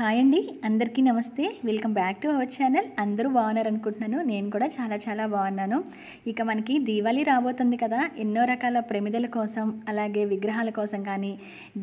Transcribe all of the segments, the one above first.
hi అండి అందరికీ నమస్తే welcome back to our channel అందరూ బాగున్నారు అనుకుంటున్నాను నేను కూడా చాలా చాలా బాగున్నాను ఇక మనకి దీవాళీ రాబోతుంది కదా ఎన్నో రకాల ప్రమిదల కోసం అలాగే విగ్రహాల కోసం కానీ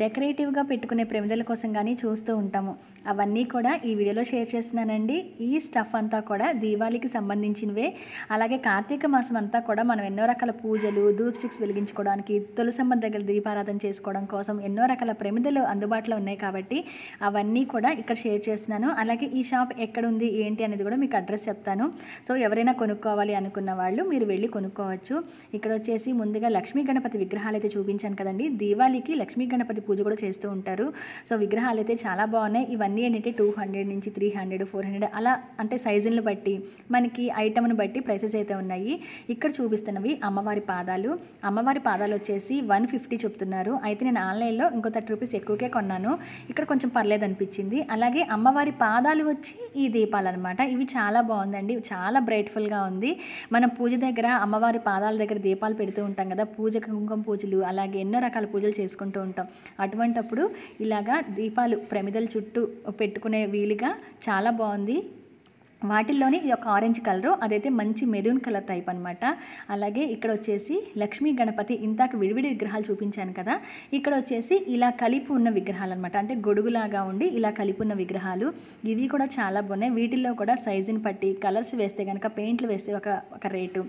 డెకరేటివ్గా పెట్టుకునే ప్రమిదల కోసం కానీ చూస్తూ ఉంటాము అవన్నీ కూడా ఈ వీడియోలో షేర్ చేస్తున్నానండి ఈ స్టఫ్ అంతా కూడా దీవాళీకి సంబంధించినవే అలాగే కార్తీక మాసం అంతా కూడా మనం ఎన్నో రకాల పూజలు దూప్ స్టిక్స్ వెలిగించుకోవడానికి తులసమ్మ దగ్గర దీపారాధన చేసుకోవడం కోసం ఎన్నో రకాల ప్రమిదలు అందుబాటులో ఉన్నాయి కాబట్టి అవన్నీ కూడా ఇక్కడ షేర్ చేస్తున్నాను అలాగే ఈ షాప్ ఎక్కడ ఉంది ఏంటి అనేది కూడా మీకు అడ్రస్ చెప్తాను సో ఎవరైనా కొనుక్కోవాలి అనుకున్న వాళ్ళు మీరు వెళ్ళి కొనుక్కోవచ్చు ఇక్కడ వచ్చేసి ముందుగా లక్ష్మీ గణపతి విగ్రహాలు అయితే చూపించాను కదండి దీవాళికి లక్ష్మీ గణపతి పూజ కూడా చేస్తూ ఉంటారు సో విగ్రహాలు అయితే చాలా బాగున్నాయి ఇవన్నీ ఏంటంటే టూ హండ్రెడ్ నుంచి త్రీ హండ్రెడ్ ఫోర్ హండ్రెడ్ అలా అంటే సైజులను బట్టి మనకి ఐటమ్ను బట్టి ప్రైసెస్ అయితే ఉన్నాయి ఇక్కడ చూపిస్తున్నవి అమ్మవారి పాదాలు అమ్మవారి పాదాలు వచ్చేసి వన్ ఫిఫ్టీ చెప్తున్నారు అయితే నేను ఆన్లైన్లో ఇంకో థర్టీ రూపీస్ ఎక్కువకే కొన్నాను ఇక్కడ కొంచెం పర్లేదు అనిపించింది అలాగే అమ్మవారి పాదాలు వచ్చి ఈ దీపాలు అనమాట ఇవి చాలా బాగుందండి చాలా బ్రైట్ఫుల్గా ఉంది మనం పూజ దగ్గర అమ్మవారి పాదాల దగ్గర దీపాలు పెడుతూ ఉంటాం కదా పూజ కుంకుమ పూజలు అలాగే ఎన్నో రకాల పూజలు చేసుకుంటూ ఉంటాం అటువంటప్పుడు ఇలాగా దీపాలు ప్రమిదల చుట్టూ పెట్టుకునే వీలుగా చాలా బాగుంది వాటిల్లోనే ఇది ఒక ఆరెంజ్ కలరు అదైతే మంచి మెరూన్ కలర్ టైప్ అనమాట అలాగే ఇక్కడ వచ్చేసి లక్ష్మీ గణపతి ఇంతాక విడివిడి విగ్రహాలు చూపించాను కదా ఇక్కడ వచ్చేసి ఇలా కలిపి ఉన్న విగ్రహాలు అనమాట అంటే గొడుగులాగా ఉండి ఇలా కలిపి ఉన్న విగ్రహాలు ఇవి కూడా చాలా బాగున్నాయి వీటిల్లో కూడా సైజుని బట్టి కలర్స్ వేస్తే కనుక పెయింట్లు వేస్తే ఒక ఒక రేటు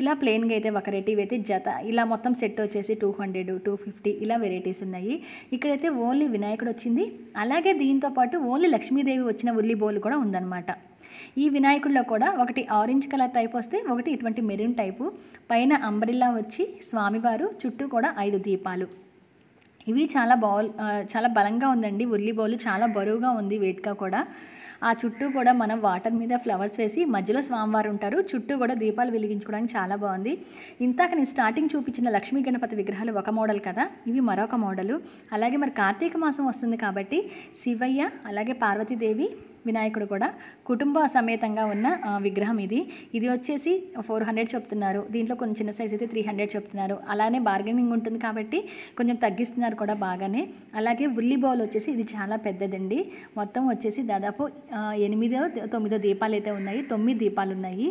ఇలా ప్లెయిన్గా అయితే ఒక రేటు ఇవైతే జత ఇలా మొత్తం సెట్ వచ్చేసి టూ హండ్రెడ్ టూ ఫిఫ్టీ ఇలా వెరైటీస్ ఉన్నాయి ఇక్కడైతే ఓన్లీ వినాయకుడు వచ్చింది అలాగే దీంతో పాటు ఓన్లీ లక్ష్మీదేవి వచ్చిన ఉల్లి బోలు కూడా ఉందన్నమాట ఈ వినాయకుడిలో కూడా ఒకటి ఆరెంజ్ కలర్ టైప్ వస్తే ఒకటి ఇటువంటి మెరూన్ టైపు పైన అంబరిల్లా వచ్చి స్వామివారు చుట్టూ కూడా ఐదు దీపాలు ఇవి చాలా బౌల్ చాలా బలంగా ఉందండి ఉల్లి బౌలు చాలా బరువుగా ఉంది వెయిట్గా కూడా ఆ చుట్టూ కూడా మనం వాటర్ మీద ఫ్లవర్స్ వేసి మధ్యలో స్వామివారు ఉంటారు చుట్టూ కూడా దీపాలు వెలిగించుకోవడానికి చాలా బాగుంది ఇంతాక నేను స్టార్టింగ్ చూపించిన లక్ష్మీ గణపతి విగ్రహాలు ఒక మోడల్ కదా ఇవి మరొక మోడలు అలాగే మరి కార్తీక మాసం వస్తుంది కాబట్టి శివయ్య అలాగే పార్వతీదేవి వినాయకుడు కూడా కుటుంబ సమేతంగా ఉన్న విగ్రహం ఇది ఇది వచ్చేసి ఫోర్ హండ్రెడ్ చెప్తున్నారు దీంట్లో కొంచెం చిన్న సైజ్ అయితే త్రీ హండ్రెడ్ చెప్తున్నారు అలానే బార్గెనింగ్ ఉంటుంది కాబట్టి కొంచెం తగ్గిస్తున్నారు కూడా బాగానే అలాగే ఉల్లి బౌల్ వచ్చేసి ఇది చాలా పెద్దదండి మొత్తం వచ్చేసి దాదాపు ఎనిమిదో తొమ్మిదో దీపాలు అయితే ఉన్నాయి తొమ్మిది దీపాలు ఉన్నాయి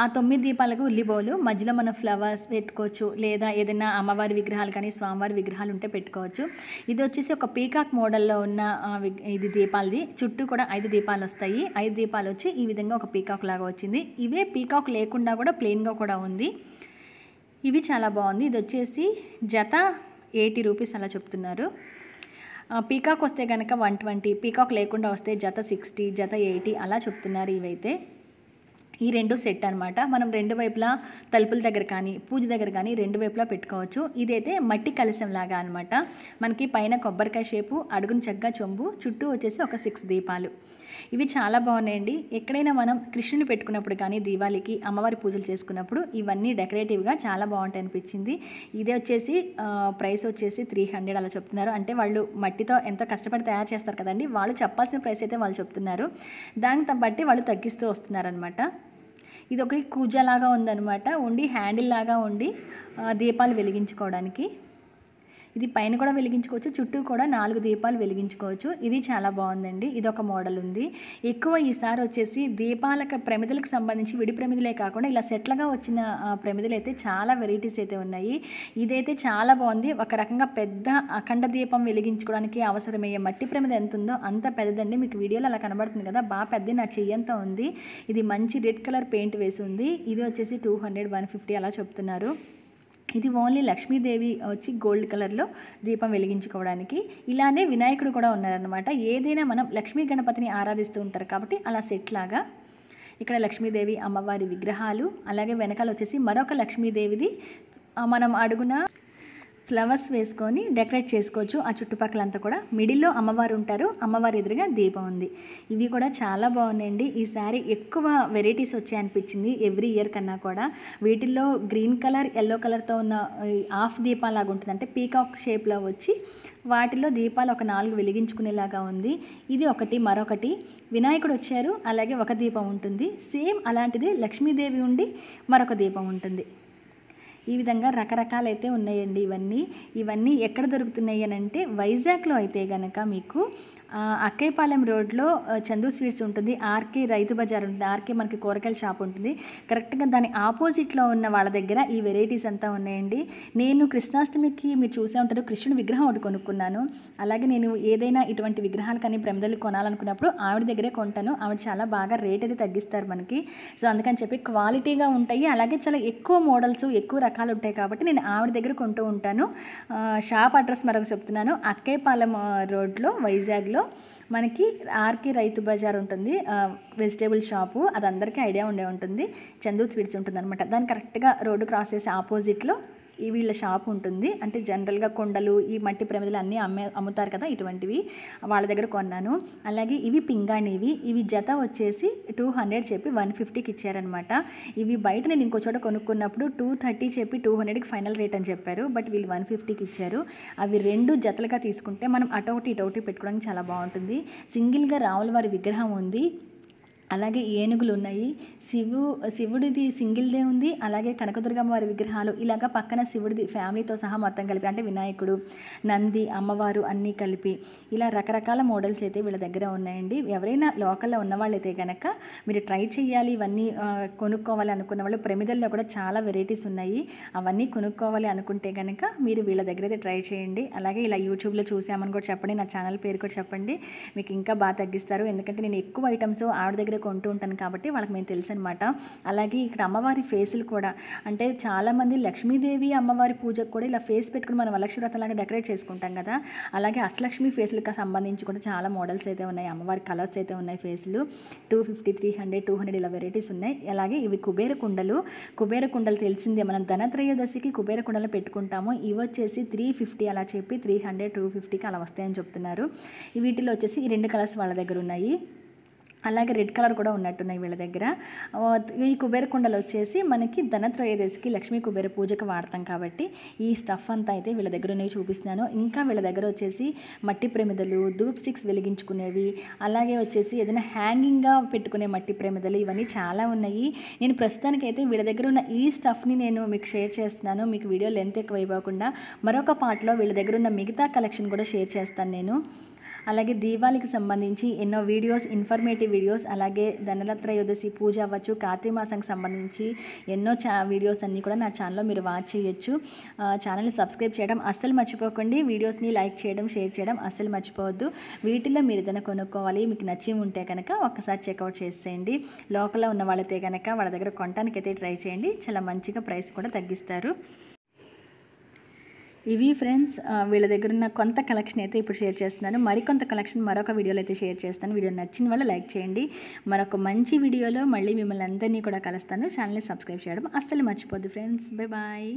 ఆ తొమ్మిది దీపాలకు ఉల్లిబోలు మధ్యలో మనం ఫ్లవర్స్ పెట్టుకోవచ్చు లేదా ఏదైనా అమ్మవారి విగ్రహాలు కానీ స్వామివారి విగ్రహాలు ఉంటే పెట్టుకోవచ్చు ఇది వచ్చేసి ఒక పీకాక్ మోడల్లో ఉన్న ఇది దీపాలది చుట్టూ కూడా ఐదు దీపాలు వస్తాయి ఐదు దీపాలు వచ్చి ఈ విధంగా ఒక పీకాక్ లాగా వచ్చింది ఇవే పీకాక్ లేకుండా కూడా ప్లెయిన్గా కూడా ఉంది ఇవి చాలా బాగుంది ఇది వచ్చేసి జత ఎయిటీ రూపీస్ అలా చెప్తున్నారు పీకాక్ వస్తే కనుక వన్ ట్వంటీ పీకాక్ లేకుండా వస్తే జత సిక్స్టీ జత ఎయిటీ అలా చెప్తున్నారు ఇవైతే ఈ రెండు సెట్ అనమాట మనం రెండు వైపులా తలుపుల దగ్గర కానీ పూజ దగ్గర కానీ రెండు వైపులా పెట్టుకోవచ్చు ఇదైతే మట్టి కలశం లాగా అనమాట మనకి పైన కొబ్బరికాయ షేపు అడుగున చక్కగా చొంబు చుట్టూ వచ్చేసి ఒక సిక్స్ దీపాలు ఇవి చాలా బాగున్నాయండి ఎక్కడైనా మనం కృష్ణుని పెట్టుకున్నప్పుడు కానీ దీవాళికి అమ్మవారి పూజలు చేసుకున్నప్పుడు ఇవన్నీ డెకరేటివ్గా చాలా బాగుంటాయి అనిపించింది ఇదే వచ్చేసి ప్రైస్ వచ్చేసి త్రీ హండ్రెడ్ అలా చెప్తున్నారు అంటే వాళ్ళు మట్టితో ఎంతో కష్టపడి తయారు చేస్తారు కదండి వాళ్ళు చెప్పాల్సిన ప్రైస్ అయితే వాళ్ళు చెప్తున్నారు దాన్ని బట్టి వాళ్ళు తగ్గిస్తూ వస్తున్నారనమాట ఇది ఒకటి కూజ లాగా ఉందనమాట ఉండి హ్యాండిల్ లాగా ఉండి దీపాలు వెలిగించుకోవడానికి ఇది పైన కూడా వెలిగించుకోవచ్చు చుట్టూ కూడా నాలుగు దీపాలు వెలిగించుకోవచ్చు ఇది చాలా బాగుందండి ఇది ఒక మోడల్ ఉంది ఎక్కువ ఈసారి వచ్చేసి దీపాలకు ప్రమిదలకు సంబంధించి విడి ప్రమిదలే కాకుండా ఇలా సెట్లుగా వచ్చిన ప్రమిదలు అయితే చాలా వెరైటీస్ అయితే ఉన్నాయి ఇదైతే చాలా బాగుంది ఒక రకంగా పెద్ద అఖండ దీపం వెలిగించుకోవడానికి అవసరమయ్యే మట్టి ప్రమిద ఎంత ఉందో అంత పెద్దదండి మీకు వీడియోలో అలా కనబడుతుంది కదా బాగా పెద్ద నా చెయ్యంతా ఉంది ఇది మంచి రెడ్ కలర్ పెయింట్ వేసి ఉంది ఇది వచ్చేసి టూ హండ్రెడ్ వన్ ఫిఫ్టీ అలా చెప్తున్నారు ఇది ఓన్లీ లక్ష్మీదేవి వచ్చి గోల్డ్ కలర్లో దీపం వెలిగించుకోవడానికి ఇలానే వినాయకుడు కూడా ఉన్నారనమాట ఏదైనా మనం లక్ష్మీ గణపతిని ఆరాధిస్తూ ఉంటారు కాబట్టి అలా సెట్ లాగా ఇక్కడ లక్ష్మీదేవి అమ్మవారి విగ్రహాలు అలాగే వెనకాల వచ్చేసి మరొక లక్ష్మీదేవిది మనం అడుగున ఫ్లవర్స్ వేసుకొని డెకరేట్ చేసుకోవచ్చు ఆ చుట్టుపక్కల అంతా కూడా మిడిల్లో అమ్మవారు ఉంటారు అమ్మవారి ఎదురుగా దీపం ఉంది ఇవి కూడా చాలా బాగున్నాయండి ఈ శారీ ఎక్కువ వెరైటీస్ వచ్చాయి అనిపించింది ఎవ్రీ ఇయర్ కన్నా కూడా వీటిల్లో గ్రీన్ కలర్ ఎల్లో కలర్తో ఉన్న హాఫ్ దీపాలాగా ఉంటుంది అంటే పీకాక్ షేప్లో వచ్చి వాటిలో దీపాలు ఒక నాలుగు వెలిగించుకునేలాగా ఉంది ఇది ఒకటి మరొకటి వినాయకుడు వచ్చారు అలాగే ఒక దీపం ఉంటుంది సేమ్ అలాంటిది లక్ష్మీదేవి ఉండి మరొక దీపం ఉంటుంది ఈ విధంగా రకరకాలైతే ఉన్నాయండి ఇవన్నీ ఇవన్నీ ఎక్కడ దొరుకుతున్నాయి అని అంటే వైజాగ్లో అయితే కనుక మీకు అక్కైపాలెం రోడ్లో చందు స్వీట్స్ ఉంటుంది ఆర్కే రైతు బజార్ ఉంటుంది ఆర్కే మనకి కూరగాయల షాప్ ఉంటుంది కరెక్ట్గా దాని ఆపోజిట్లో ఉన్న వాళ్ళ దగ్గర ఈ వెరైటీస్ అంతా ఉన్నాయండి నేను కృష్ణాష్టమికి మీరు చూసే ఉంటారు కృష్ణుడి విగ్రహం ఒకటి కొనుక్కున్నాను అలాగే నేను ఏదైనా ఇటువంటి విగ్రహాలు కానీ ప్రమిదలు కొనాలనుకున్నప్పుడు ఆవిడ దగ్గరే కొంటాను ఆవిడ చాలా బాగా రేట్ అయితే తగ్గిస్తారు మనకి సో అందుకని చెప్పి క్వాలిటీగా ఉంటాయి అలాగే చాలా ఎక్కువ మోడల్స్ ఎక్కువ రకాలు రకాలు ఉంటాయి కాబట్టి నేను ఆవిడ దగ్గర కొంటూ ఉంటాను షాప్ అడ్రస్ మరొక చెప్తున్నాను అక్కైపాలెం రోడ్లో వైజాగ్లో మనకి ఆర్కే రైతు బజార్ ఉంటుంది వెజిటేబుల్ షాపు అది అందరికీ ఐడియా ఉండే ఉంటుంది చందూ స్వీట్స్ ఉంటుంది అనమాట దాన్ని కరెక్ట్గా రోడ్డు క్రాస్ చేసే ఆపోజిట్లో ఈ వీళ్ళ షాప్ ఉంటుంది అంటే జనరల్గా కొండలు ఈ మట్టి ప్రమిదలు అన్నీ అమ్మే అమ్ముతారు కదా ఇటువంటివి వాళ్ళ దగ్గర కొన్నాను అలాగే ఇవి పింగాణివి ఇవి జత వచ్చేసి టూ హండ్రెడ్ చెప్పి వన్ ఫిఫ్టీకి ఇచ్చారనమాట ఇవి బయట నేను ఇంకో చోట కొనుక్కున్నప్పుడు టూ థర్టీ చెప్పి టూ హండ్రెడ్కి ఫైనల్ రేట్ అని చెప్పారు బట్ వీళ్ళు వన్ ఫిఫ్టీకి ఇచ్చారు అవి రెండు జతలుగా తీసుకుంటే మనం అటోటి ఇటోటి పెట్టుకోవడానికి చాలా బాగుంటుంది సింగిల్గా వారి విగ్రహం ఉంది అలాగే ఏనుగులు ఉన్నాయి శివు శివుడిది సింగిల్దే ఉంది అలాగే కనకదుర్గమ్మ వారి విగ్రహాలు ఇలాగ పక్కన శివుడిది ఫ్యామిలీతో సహా మొత్తం కలిపి అంటే వినాయకుడు నంది అమ్మవారు అన్నీ కలిపి ఇలా రకరకాల మోడల్స్ అయితే వీళ్ళ దగ్గర ఉన్నాయండి ఎవరైనా లోకల్లో ఉన్నవాళ్ళు అయితే కనుక మీరు ట్రై చేయాలి ఇవన్నీ కొనుక్కోవాలి అనుకున్న వాళ్ళు ప్రమిదల్లో కూడా చాలా వెరైటీస్ ఉన్నాయి అవన్నీ కొనుక్కోవాలి అనుకుంటే కనుక మీరు వీళ్ళ దగ్గర అయితే ట్రై చేయండి అలాగే ఇలా యూట్యూబ్లో చూసామని కూడా చెప్పండి నా ఛానల్ పేరు కూడా చెప్పండి మీకు ఇంకా బాగా తగ్గిస్తారు ఎందుకంటే నేను ఎక్కువ ఐటమ్స్ ఆవిడ దగ్గర కొంటూ ఉంటాను కాబట్టి వాళ్ళకి మేము తెలుసు అనమాట అలాగే ఇక్కడ అమ్మవారి ఫేసులు కూడా అంటే చాలామంది లక్ష్మీదేవి అమ్మవారి పూజకు కూడా ఇలా ఫేస్ పెట్టుకుని మనం వరలక్ష్మి లాగా డెకరేట్ చేసుకుంటాం కదా అలాగే అష్టలక్ష్మి ఫేసులకు సంబంధించి కూడా చాలా మోడల్స్ అయితే ఉన్నాయి అమ్మవారి కలర్స్ అయితే ఉన్నాయి ఫేసులు two fifty three hundred two hundred ఇలా వెరైటీస్ ఉన్నాయి అలాగే ఇవి కుబేర కుండలు కుబేర కుండలు తెలిసిందే మనం ధనత్రయోదశికి కుబేర కుండలు పెట్టుకుంటాము ఇవి వచ్చేసి త్రీ ఫిఫ్టీ అలా చెప్పి త్రీ హండ్రెడ్ టూ ఫిఫ్టీకి అలా వస్తాయని చెప్తున్నారు వీటిలో వచ్చేసి ఈ రెండు కలర్స్ వాళ్ళ దగ్గర ఉన్నాయి అలాగే రెడ్ కలర్ కూడా ఉన్నట్టున్నాయి వీళ్ళ దగ్గర ఈ కుబేర కుండలు వచ్చేసి మనకి ధనత్రయోదశికి లక్ష్మీ కుబేర పూజకు వాడతాం కాబట్టి ఈ స్టఫ్ అంతా అయితే వీళ్ళ దగ్గర నేను చూపిస్తున్నాను ఇంకా వీళ్ళ దగ్గర వచ్చేసి మట్టి ప్రమిదలు ధూప్ స్టిక్స్ వెలిగించుకునేవి అలాగే వచ్చేసి ఏదైనా హ్యాంగింగ్గా పెట్టుకునే మట్టి ప్రమిదలు ఇవన్నీ చాలా ఉన్నాయి నేను ప్రస్తుతానికైతే వీళ్ళ దగ్గర ఉన్న ఈ స్టఫ్ని నేను మీకు షేర్ చేస్తున్నాను మీకు వీడియో లెంత్ ఎక్కువ ఇవ్వకుండా మరొక పార్ట్లో వీళ్ళ దగ్గర ఉన్న మిగతా కలెక్షన్ కూడా షేర్ చేస్తాను నేను అలాగే దీపావళికి సంబంధించి ఎన్నో వీడియోస్ ఇన్ఫర్మేటివ్ వీడియోస్ అలాగే ధనరత్రయోదశి పూజ అవ్వచ్చు కార్తీక మాసానికి సంబంధించి ఎన్నో చా వీడియోస్ అన్నీ కూడా నా ఛానల్లో మీరు వాచ్ చేయొచ్చు ఛానల్ని సబ్స్క్రైబ్ చేయడం అస్సలు మర్చిపోకండి వీడియోస్ని లైక్ చేయడం షేర్ చేయడం అస్సలు మర్చిపోవద్దు వీటిలో మీరు ఏదైనా కొనుక్కోవాలి మీకు నచ్చి ఉంటే కనుక ఒక్కసారి చెక్అవుట్ చేసేయండి లోకల్లో ఉన్న వాళ్ళైతే కనుక వాళ్ళ దగ్గర కొనడానికి అయితే ట్రై చేయండి చాలా మంచిగా ప్రైస్ కూడా తగ్గిస్తారు ఇవి ఫ్రెండ్స్ వీళ్ళ దగ్గర ఉన్న కొంత కలెక్షన్ అయితే ఇప్పుడు షేర్ చేస్తున్నాను మరికొంత కలెక్షన్ మరొక వీడియోలో అయితే షేర్ చేస్తాను వీడియో నచ్చిన వల్ల లైక్ చేయండి మరొక మంచి వీడియోలో మళ్ళీ మిమ్మల్ని అందరినీ కూడా కలుస్తాను ఛానల్ని సబ్స్క్రైబ్ చేయడం అస్సలు మర్చిపోద్దు ఫ్రెండ్స్ బై బాయ్